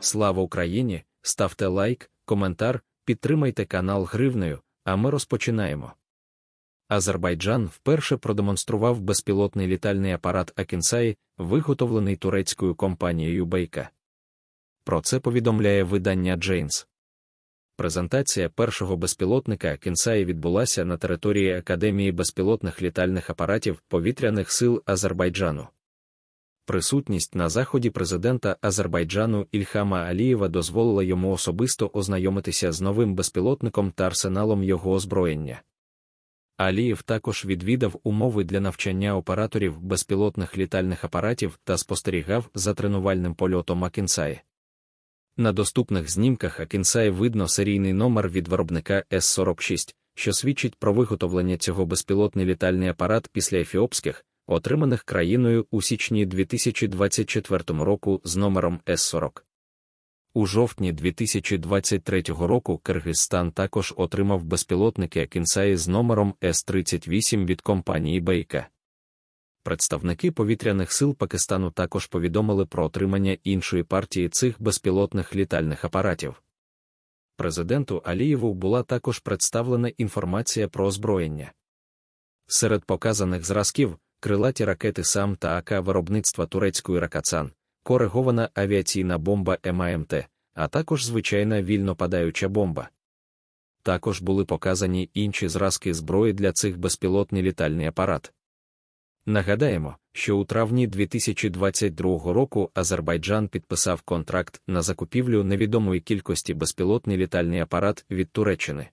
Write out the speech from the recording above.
Слава Україні! Ставте лайк, коментар, підтримайте канал гривнею, а ми розпочинаємо. Азербайджан вперше продемонстрував безпілотний літальний апарат Акінсай, виготовлений турецькою компанією Бейка. Про це повідомляє видання Джейнс. Презентація першого безпілотника Кінсаї відбулася на території Академії безпілотних літальних апаратів повітряних сил Азербайджану присутність на заході президента Азербайджану Ільхама Алієва дозволила йому особисто ознайомитися з новим безпілотником та арсеналом його озброєння. Алієв також відвідав умови для навчання операторів безпілотних літальних апаратів та спостерігав за тренувальним польотом Акінсаї. На доступних знімках Акінсаї видно серійний номер від виробника С-46, що свідчить про виготовлення цього безпілотний літальний апарат після ефіопських, отриманих країною у січні 2024 року з номером С40. У жовтні 2023 року Киргизстан також отримав безпілотники Кінсаї з номером С38 від компанії Бейка. Представники повітряних сил Пакистану також повідомили про отримання іншої партії цих безпілотних літальних апаратів. Президенту Алієву була також представлена інформація про озброєння. Серед показаних зразків крилаті ракети САМ та АК виробництва турецької ракацан, коригована авіаційна бомба МАМТ, а також звичайна вільно падаюча бомба. Також були показані інші зразки зброї для цих безпілотний літальний апарат. Нагадаємо, що у травні 2022 року Азербайджан підписав контракт на закупівлю невідомої кількості безпілотний літальний апарат від Туреччини.